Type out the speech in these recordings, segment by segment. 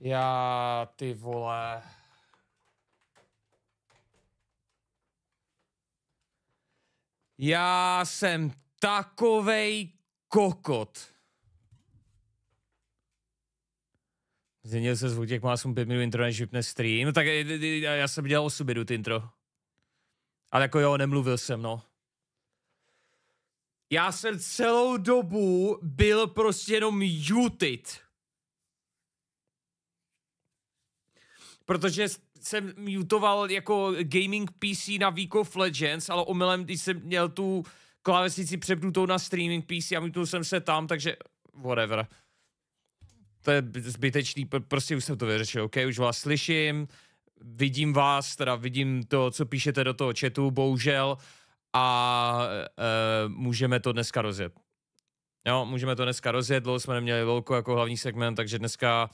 Já, ty vole. Já jsem takovej kokot. Změnil se zvuk, jak má jsem 5 minut intro, než vypne stream. No tak e, e, e, já jsem dělal o sobě intro. Ale jako jo, nemluvil jsem, no. Já jsem celou dobu byl prostě jenom jutit. protože jsem mutoval jako gaming PC na Week of Legends, ale omylem, když jsem měl tu klávesnici přepnutou na streaming PC a mutoval jsem se tam, takže whatever. To je zbytečný, prostě už jsem to vyřešil, ok, už vás slyším, vidím vás, teda vidím to, co píšete do toho chatu, bohužel, a e, můžeme to dneska rozjet. Jo, můžeme to dneska rozjet, dlouho jsme neměli velkou jako hlavní segment, takže dneska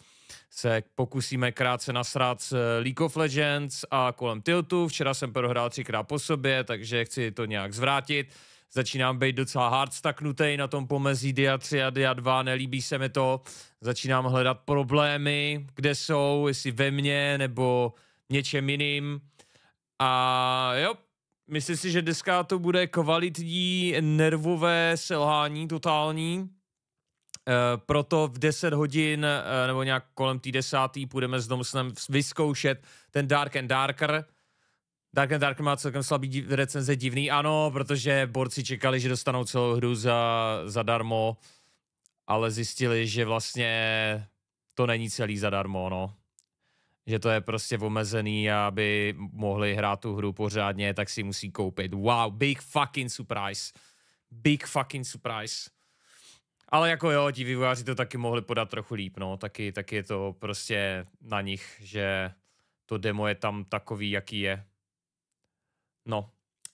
se pokusíme krátce nasrát s eh, League of Legends a kolem Tiltu. Včera jsem prohrál třikrát po sobě, takže chci to nějak zvrátit. Začínám být docela hard staknutý na tom pomezí Dia 3 a Dia 2, nelíbí se mi to. Začínám hledat problémy, kde jsou, jestli ve mně nebo něčem jiným. A jo, Myslím si, že dneska to bude kvalitní nervové selhání totální. E, proto v 10 hodin e, nebo nějak kolem tý desátý půjdeme s Domsnem vyzkoušet ten Dark and Darker. Dark and Darker má celkem slabý div- recenze divný, ano, protože borci čekali, že dostanou celou hru za, za darmo, ale zjistili, že vlastně to není celý zadarmo, no že to je prostě omezený a aby mohli hrát tu hru pořádně, tak si musí koupit. Wow, big fucking surprise. Big fucking surprise. Ale jako jo, ti vývojáři to taky mohli podat trochu líp, no. Taky, taky je to prostě na nich, že to demo je tam takový, jaký je. No.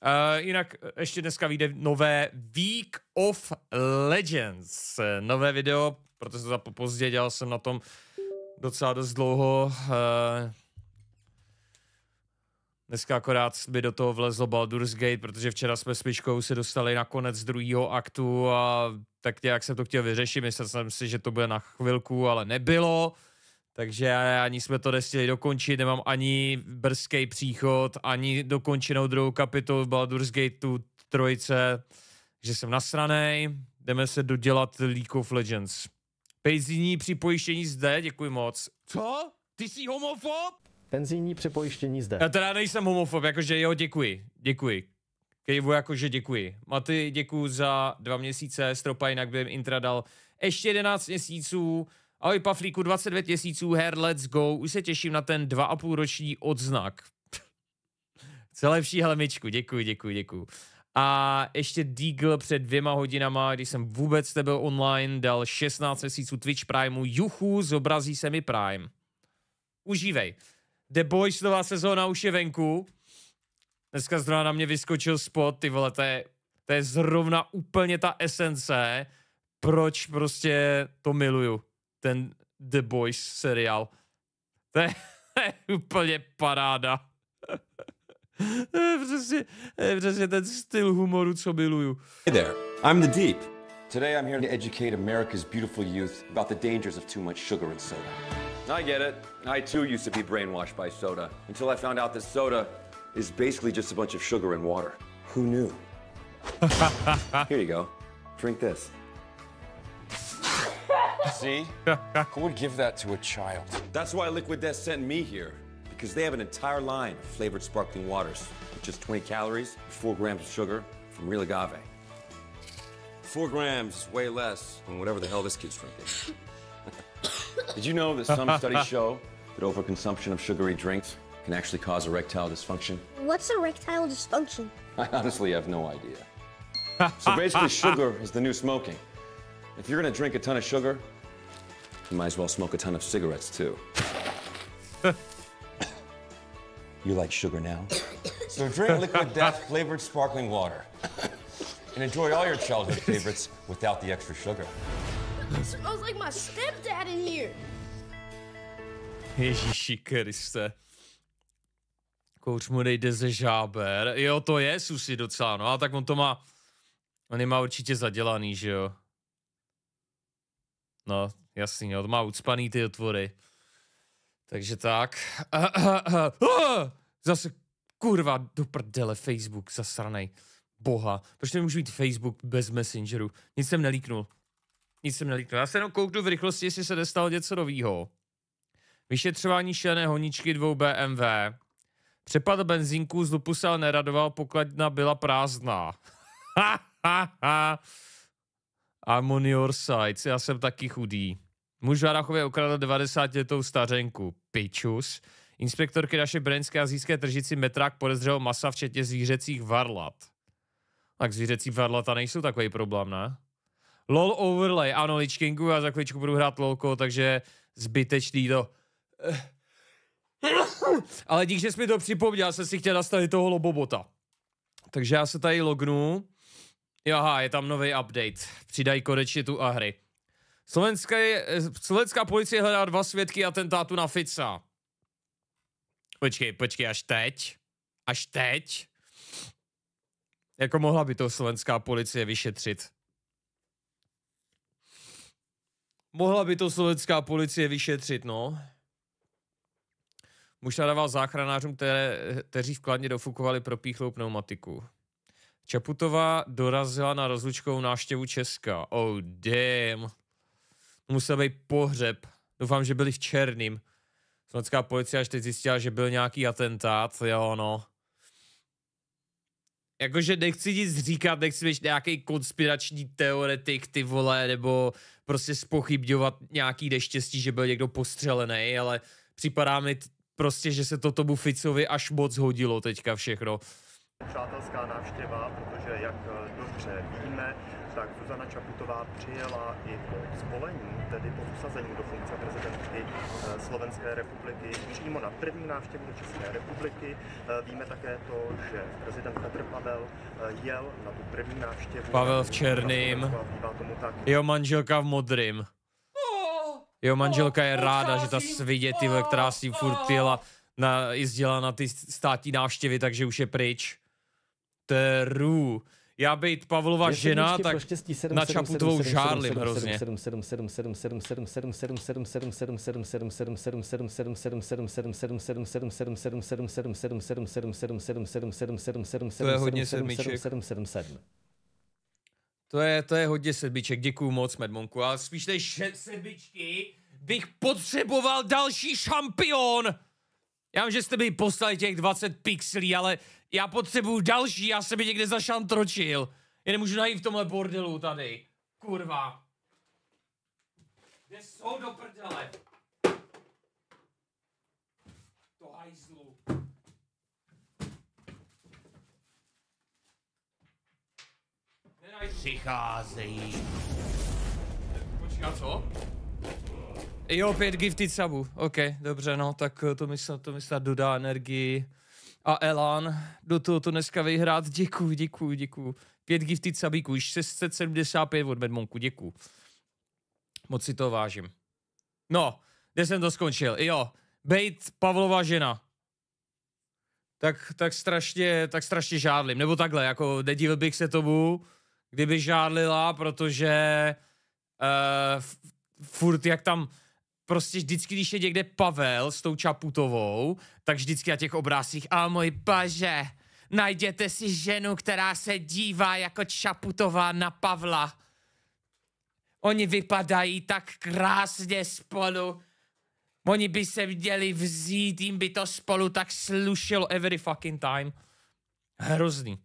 Uh, jinak ještě dneska vyjde nové Week of Legends. Nové video, protože to pozdě dělal jsem na tom uh, docela dost dlouho. Eh, dneska akorát by do toho vlezlo Baldur's Gate, protože včera jsme s Myškou se dostali na konec druhého aktu a tak nějak jsem to chtěl vyřešit. Myslel jsem si, že to bude na chvilku, ale nebylo. Takže ani jsme to nestihli dokončit, nemám ani brzký příchod, ani dokončenou druhou kapitolu Baldur's tu trojce, že jsem nasranej. Jdeme se dodělat League of Legends. Penzijní připojištění zde, děkuji moc. Co? Ty jsi homofob? Penzijní připojištění zde. Já teda nejsem homofob, jakože jo, děkuji. Děkuji. Kejvu, jakože děkuji. Maty, děkuji za dva měsíce, stropa, jinak by jim intra dal ještě 11 měsíců. Ahoj Paflíku, 22 měsíců, her, let's go. Už se těším na ten dva a půl roční odznak. Celé lepší helmičku, děkuji, děkuji, děkuji. A ještě Deagle před dvěma hodinama, když jsem vůbec nebyl online, dal 16 měsíců Twitch Primeu. Juchu, zobrazí se mi Prime. Užívej. The Boys nová sezóna už je venku. Dneska zrovna na mě vyskočil spot, ty vole, to je, to je zrovna úplně ta esence, proč prostě to miluju, ten The Boys seriál. To je, to je úplně paráda. Eh, hey there, I'm the Deep. Today I'm here to educate America's beautiful youth about the dangers of too much sugar and soda. I get it. I too used to be brainwashed by soda until I found out that soda is basically just a bunch of sugar and water. Who knew? here you go. Drink this. See? Who would give that to a child? That's why Liquid Death sent me here because they have an entire line of flavored sparkling waters with just 20 calories, 4 grams of sugar from real agave. 4 grams is way less than whatever the hell this kid's drinking. Did you know that some studies show that overconsumption of sugary drinks can actually cause erectile dysfunction? What's erectile dysfunction? I honestly have no idea. so basically, sugar is the new smoking. If you're gonna drink a ton of sugar, you might as well smoke a ton of cigarettes, too. You like sugar now? so drink Liquid Death flavored sparkling water. And enjoy all your childhood favorites without the extra sugar. It smells like my stepdad in here. Ježíši Kriste. Kouč mu dejde ze žáber. Jo, to je susi docela, no a tak on to má... On je má určitě zadělaný, že jo? No, jasný, on má ucpaný ty otvory. Takže tak. Uh, uh, uh, Zase kurva do prdele Facebook zasranej. Boha, proč nemůžu mít Facebook bez Messengeru? Nic jsem nelíknul. Nic jsem nelíknul. Já se jenom kouknu v rychlosti, jestli se nestalo něco novýho. Vyšetřování šílené honičky dvou BMW. Přepad benzínku z lupu se ale neradoval, pokladna byla prázdná. Ha, ha, ha. I'm on your side. Já jsem taky chudý. Muž v Harachově ukradl 90 letou stařenku. Pičus. Inspektorky naše brněnské a získé tržici metrák podezřel masa včetně zvířecích varlat. Tak zvířecí varlata nejsou takový problém, ne? LOL overlay, ano, Kingu, já za chvíličku budu hrát LOLko, takže zbytečný to. Ale dík, že jsi mi to připomněl, jsem si chtěl nastavit toho lobobota. Takže já se tady lognu. Jaha, je tam nový update. Přidají konečně tu a hry. Slovenské, slovenská policie hledá dva svědky atentátu na Fica. Počkej, počkej, až teď? Až teď? Jako mohla by to slovenská policie vyšetřit? Mohla by to slovenská policie vyšetřit, no. Muž nadával záchranářům, které, kteří vkladně dofukovali propíchlou pneumatiku. Čaputová dorazila na rozlučkovou náštěvu Česka. Oh, damn musel být pohřeb. Doufám, že byli v černým. Slovenská policie až teď zjistila, že byl nějaký atentát, jo no. Jakože nechci nic říkat, nechci být nějaký konspirační teoretik, ty vole, nebo prostě spochybňovat nějaký neštěstí, že byl někdo postřelený, ale připadá mi prostě, že se to tomu Ficovi až moc hodilo teďka všechno. Přátelská návštěva, protože jak eh, dobře víme, tak Zuzana Čaputová přijela i po zvolení, tedy po usazení do funkce prezidentky eh, Slovenské republiky přímo na první návštěvu do České republiky. Eh, víme také to, že prezident Petr Pavel eh, jel na tu první návštěvu. Pavel v černým, jeho manželka v modrým. Jeho manželka je ráda, že ta svidě, ty, která si furt jela, na, jezdila na ty státní návštěvy, takže už je pryč. Teru já být Pavlova žena, tak na čapu tvou žárlim hrozně. To je hodně sedmiček. To je, to je hodně sedmiček, děkuju moc, Medmonku, ale spíš než sedmičky bych potřeboval další šampion! Já vím, že jste mi poslali těch 20 pixelí, ale já potřebuju další, já se mi někde zašantročil. Já nemůžu najít v tomhle bordelu tady. Kurva. Kde jsou do prdele? To hajzlu. Přicházejí. Počkej, co? Jo, pět gifted subů. OK, dobře, no, tak eh, to mi snad, to mi snad dodá energii. A Elan, do toho to dneska vyhrát, Děkuji, děkuji, děkuji. Pět gifted subíků, 675 od Bedmonku, děkuji. Moc si to vážím. No, kde jsem to skončil, jo. Bejt Pavlova žena. Tak, tak strašně, tak strašně žádlím. Nebo takhle, jako nedívil bych se tomu, kdyby žádlila, protože uh, furt jak tam prostě vždycky, když je někde Pavel s tou Čaputovou, tak vždycky na těch obrázcích, a můj paže, najděte si ženu, která se dívá jako Čaputová na Pavla. Oni vypadají tak krásně spolu. Oni by se měli vzít, jim by to spolu tak slušilo every fucking time. Hrozný.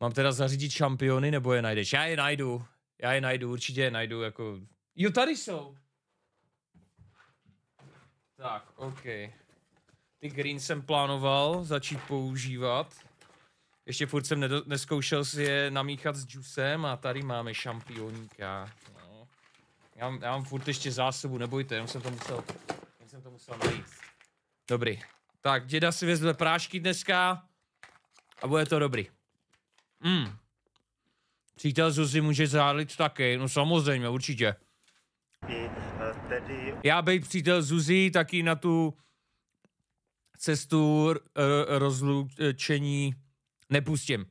Mám teda zařídit šampiony, nebo je najdeš? Já je najdu. Já je najdu, určitě je najdu, jako... Jo, tady jsou. Tak, OK. Ty green jsem plánoval začít používat. Ještě furt jsem nedo- neskoušel si je namíchat s džusem a tady máme šampioníka. No. Já, mám, já mám furt ještě zásobu, nebojte, jenom jsem to musel, jenom jsem to musel najít. Dobrý. Tak, děda si vezme prášky dneska a bude to dobrý. Mm. Přítel Zuzi může zálit taky, no samozřejmě, určitě. Mm tedy... Já bych přítel Zuzi, taky na tu cestu rozlučení nepustím.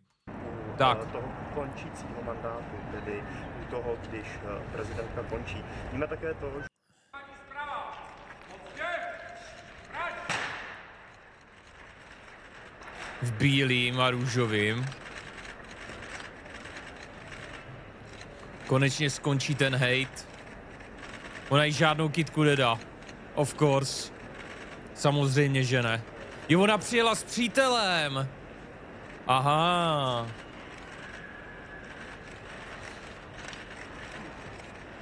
Tak. Eh, toho končícího mandátu, tedy u toho, když eh, prezidentka končí. Víme také to, že... V bílým a růžovým. Konečně skončí ten hate. Ona jí žádnou kitku nedá. Of course. Samozřejmě, že ne. Jo, ona přijela s přítelem. Aha.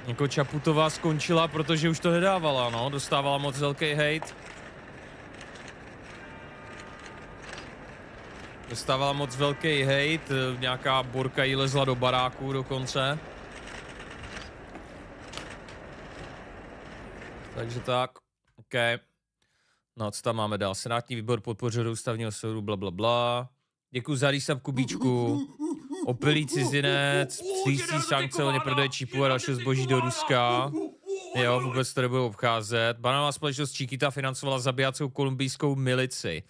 Jako Čaputová skončila, protože už to nedávala, no. Dostávala moc velký hate. Dostávala moc velký hate, nějaká burka jí lezla do baráku dokonce. Takže tak, OK. No, co tam máme dál? Senátní výbor podpořil ústavního soudu, bla, bla, bla. Děkuji za v kubíčku. Opilý cizinec, přísí sankce oni prodají čipu a další zboží do Ruska. Jo, vůbec to nebudou obcházet. Banánová společnost Čikita financovala zabijacou kolumbijskou milici.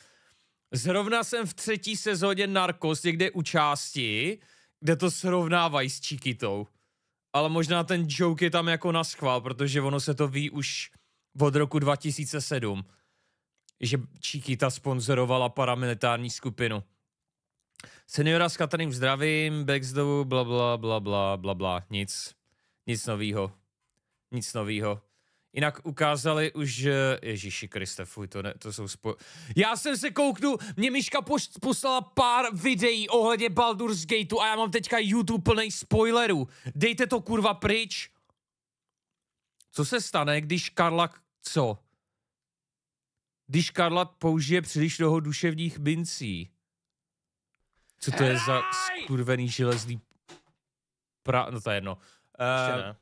Zrovna jsem v třetí sezóně Narcos někde u části, kde to srovnávají s Čikitou. Ale možná ten joke je tam jako naschvál, protože ono se to ví už od roku 2007, že Číkita sponzorovala paramilitární skupinu. Seniora s Kataným zdravím, Backsdowu, bla bla bla bla bla bla, nic. Nic novýho. Nic novýho. Jinak ukázali už, eh, Ježíši Kriste, fuj, to, ne, to jsou spo... Já jsem se kouknul, mě Miška poslala pár videí ohledně Baldur's Gateu a já mám teďka YouTube plný spoilerů. Dejte to kurva pryč. Co se stane, když Karla co? Když Karlat použije příliš mnoho duševních mincí. Co to je za skurvený železný pra... No to je jedno. Uh, eh,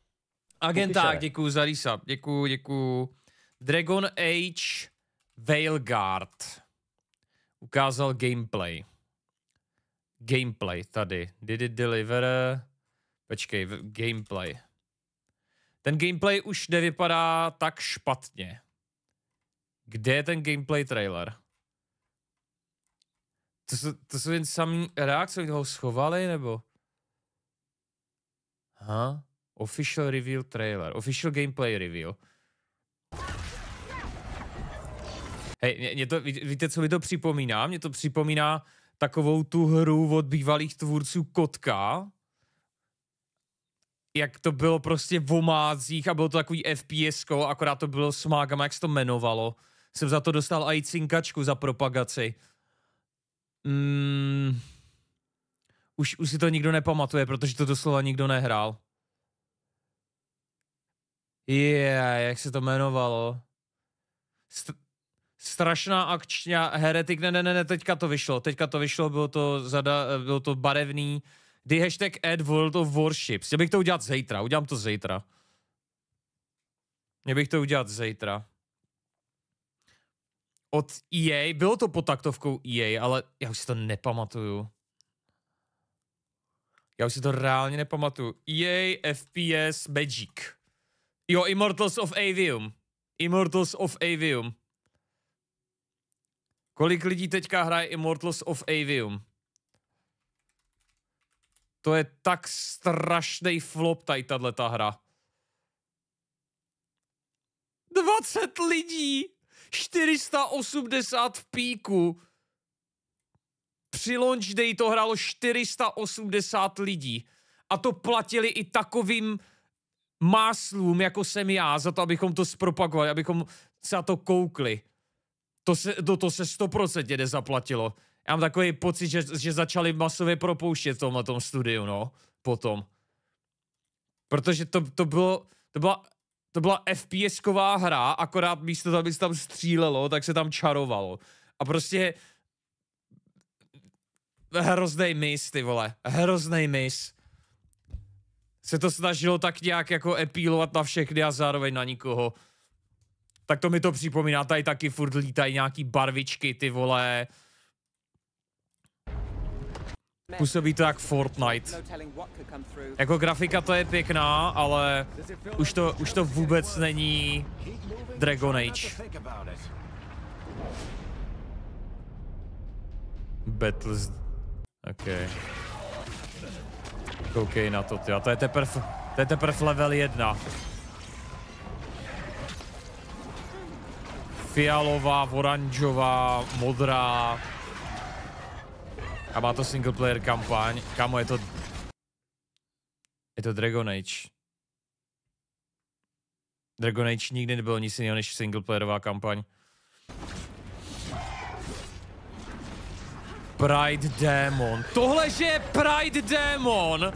agenták, děkuju za Lisa. Děkuju, děkuju. Dragon Age Veilguard. Ukázal gameplay. Gameplay tady. Did it deliver? Počkej, gameplay. Ten gameplay už nevypadá tak špatně. Kde je ten gameplay trailer? To jsou, to jsou jen samý reakce, kdo ho schovali, nebo? Huh? Official reveal trailer. Official gameplay reveal. Hej, mě, mě to, ví, víte, co mi to připomíná? Mě to připomíná takovou tu hru od bývalých tvůrců Kotka, jak to bylo prostě v omázích a bylo to takový fps akorát to bylo s mágama, jak se to jmenovalo. Jsem za to dostal i cinkačku za propagaci. Mm, už, už si to nikdo nepamatuje, protože to doslova nikdo nehrál. Je, yeah, jak se to jmenovalo? St- strašná akčňa, heretik, ne, ne, ne, ne, teďka to vyšlo, teďka to vyšlo, bylo to, zada, bylo to barevný, The hashtag add World of Warships. Já bych to udělat zítra, udělám to zítra. Měl bych to udělat zítra. Od EA, bylo to pod taktovkou EA, ale já už si to nepamatuju. Já už si to reálně nepamatuju. EA FPS Magic. Jo, Immortals of Avium. Immortals of Avium. Kolik lidí teďka hraje Immortals of Avium? To je tak strašný flop tady tahle ta hra. 20 lidí! 480 v píku. Při launch day to hrálo 480 lidí. A to platili i takovým máslům, jako jsem já, za to, abychom to zpropagovali, abychom se na to koukli. To se, to, to se 100% nezaplatilo. Já mám takový pocit, že, že začali masově propouštět v tomhle tom studiu, no, potom. Protože to, to bylo, to byla, to byla FPSková hra, akorát místo, aby se tam střílelo, tak se tam čarovalo. A prostě hroznej mis, ty vole, hroznej mis. Se to snažilo tak nějak jako epílovat na všechny a zároveň na nikoho. Tak to mi to připomíná, tady taky furt lítají nějaký barvičky, ty vole, uh, Působí to jak Fortnite. No jako grafika to je pěkná, ale už to, už to vůbec není Dragon Age. Battles... OK. Koukej na to, ty. A to je teprv, to je teprv level 1. Fialová, oranžová, modrá, a má to single player kampaň. Kamo, je to... Je to Dragon Age. Dragon Age nikdy nebylo nic jiného než single playerová kampaň. Pride Demon. Tohle, že je Pride Demon!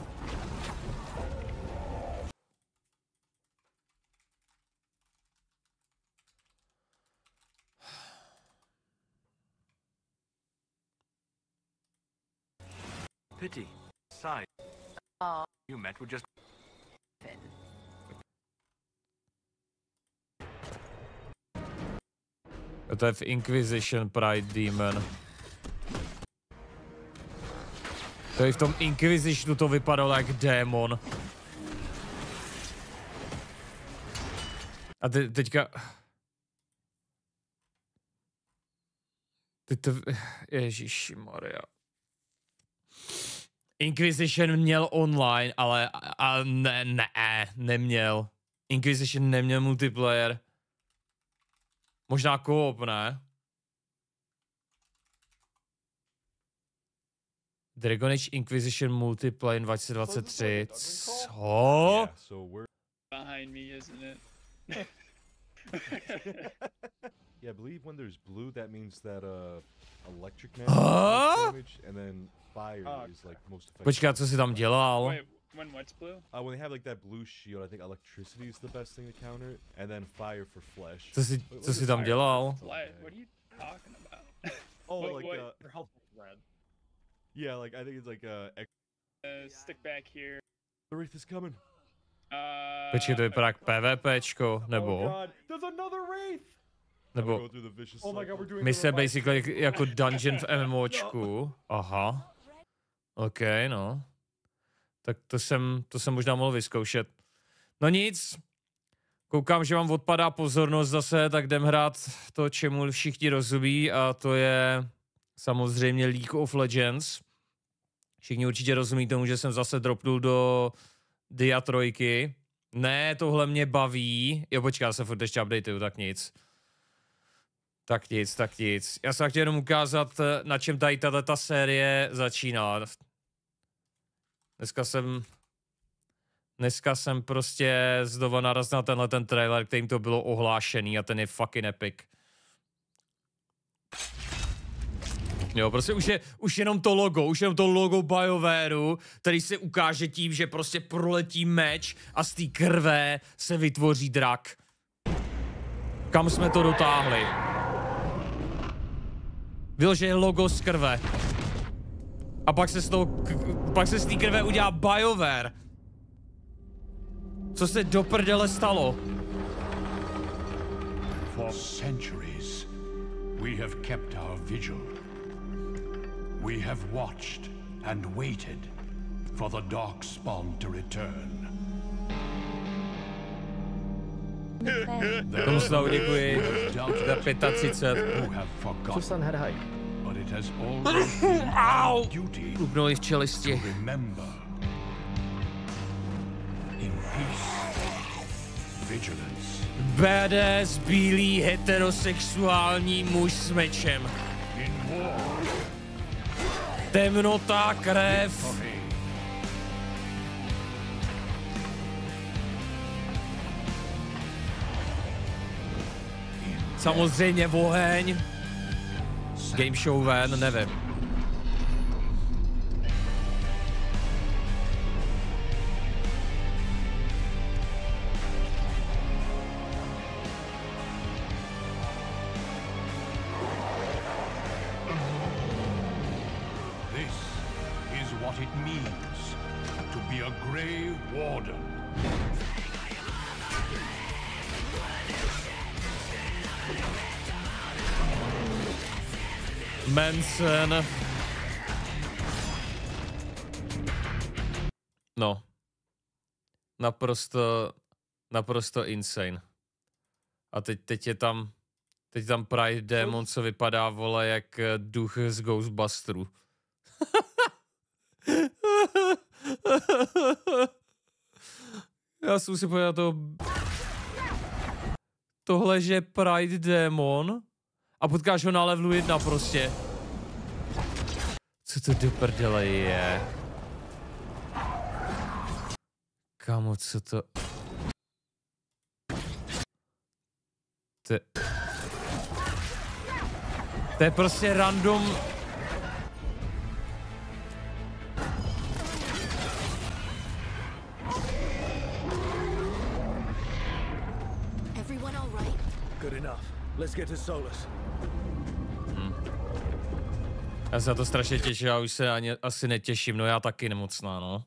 Pity. Sigh. Uh, you met with just... A to je v Inquisition Pride Demon. To i v tom Inquisitionu to vypadalo jak démon. A te, teďka... Teď to... Ježíši Maria. Inquisition měl online, ale a ne, ne, e, neměl. Inquisition neměl multiplayer. Možná koop, ne? Dragon Age Inquisition Multiplayer 2023. Co? Behind me, isn't it? yeah, I believe when there's blue, that means that uh, electric damage, and then fire oh, is like most effective. Počkat, co si tam dělal? Wait, when what's blue? Uh, when they have like that blue shield, I think electricity is the best thing to counter it, and then fire for flesh. Co si, what, co si tam dělal? What, what are you talking about? oh, what, like what, uh, your health red. Yeah, like I think it's like uh. uh stick back here. The wraith is coming. Uh, Počkej, to vypadá like PvPčko, oh, nebo... Oh God, there's another wraith! Nebo... Oh my God, we're doing mise basically jako dungeon v MMOčku. Aha. OK, no. Tak to jsem, to jsem možná mohl vyzkoušet. No nic, koukám, že vám odpadá pozornost zase, tak jdem hrát to, čemu všichni rozumí a to je samozřejmě League of Legends. Všichni určitě rozumí tomu, že jsem zase dropnul do Dia trojky. Ne, tohle mě baví. Jo, počká, se furt ještě updateuju, tak nic. Tak nic, tak nic. Já jsem chtěl jenom ukázat, eh, na čem tady tato série začíná. Dneska jsem... Dneska jsem prostě znova naraz na tenhle ten trailer, kterým to bylo ohlášený a ten je fucking epic. Jo, prostě už, je, už jenom to logo, už jenom to logo BioWareu, který se ukáže tím, že prostě proletí meč a z té krve se vytvoří drak. Kam jsme to dotáhli? vyloženě logo z krve. A pak se s tou, pak se z té krve udělá BioWare. Co se do prdele stalo? For centuries, we have kept our vigil. We have watched and waited for the Darkspawn to return. Tomu Slavu děkuji za 35. Susan Herhaj. Au! Lubnuli v čelisti. Badass bílý heterosexuální muž s mečem. Temnota, krev, Samozřejmě oheň. Game show ven, nevím. Manson. No. Naprosto, naprosto insane. A teď, teď je tam, teď tam Pride Demon, co vypadá, vole, jak eh, duch z Ghostbusterů. Já jsem si pojel to... Tohle, že Pride Demon a potkáš ho na levelu 1 prostě. Co to do prdele je? Kamo, co to... To je... To je prostě random... Let's get to Solus. Já se na to strašně těším, já už se ani, asi netěším, no já taky nemocná, no.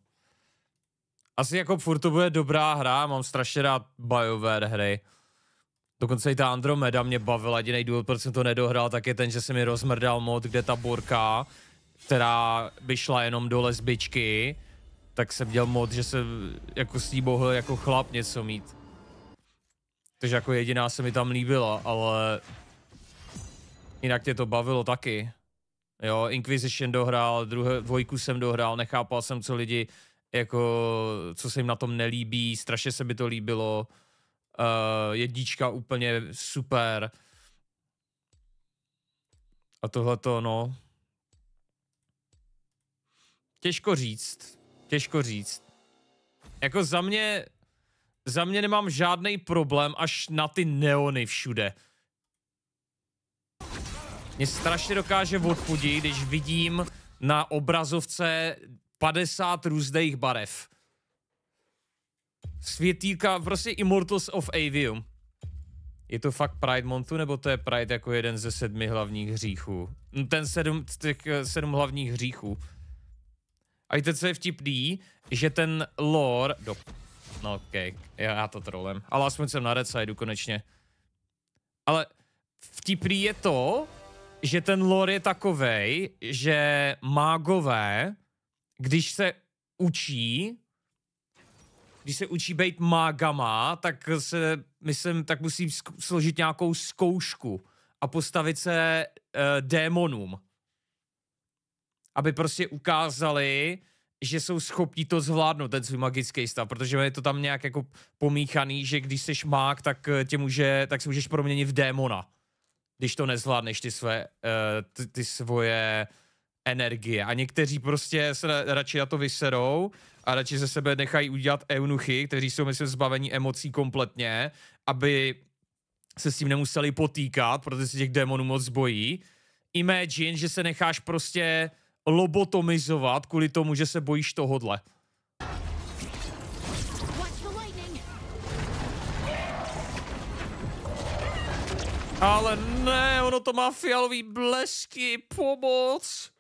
Asi jako furt to bude dobrá hra, mám strašně rád BioWare hry. Dokonce i ta Andromeda mě bavila, jediný důvod, proč jsem to nedohrál, tak je ten, že se mi rozmrdal mod, kde ta burka, která by šla jenom do lesbičky, tak jsem měl mod, že se jako s ní mohl jako chlap něco mít. Takže jako jediná se mi tam líbila, ale jinak tě to bavilo taky. Jo, Inquisition dohrál, druhé, dvojku jsem dohrál, nechápal jsem, co lidi, jako, co se jim na tom nelíbí, strašně se by to líbilo. Uh, jednička úplně super. A tohle to, no. Těžko říct. Těžko říct. Jako za mě, za mě nemám žádný problém až na ty neony všude. Mě strašně dokáže odchudit, když vidím na obrazovce 50 různých barev. Světýka, prostě Immortals of Avium. Je to fakt Pride Montu, nebo to je Pride jako jeden ze sedmi hlavních hříchů? Ten sedm, těch eh, sedm hlavních hříchů. A víte, co je vtipný? Že ten lore... Do... No okej, okay. já, já to trolem. Ale aspoň jsem na Red Sideu konečně. Ale vtipný je to, že ten lore je takovej, že mágové, když se učí, když se učí být mágama, tak se, myslím, tak musí složit nějakou zkoušku a postavit se uh, démonům. Aby prostě ukázali, že jsou schopní to zvládnout, ten svůj magický stav, protože je to tam nějak jako pomíchaný, že když jsi mák, tak eh, tě může, tak se můžeš proměnit v démona když to nezvládneš, ty, své, eh, ty, ty svoje energie. A někteří prostě se radši na to vyserou a radši ze sebe nechají udělat eunuchy, kteří jsou, myslím, zbavení emocí kompletně, aby se s tím nemuseli potýkat, protože si těch démonů moc bojí. Imagine, že se necháš prostě lobotomizovat kvůli tomu, že se bojíš tohodle. Ale ne, ono to má fialový blesky, pomoc!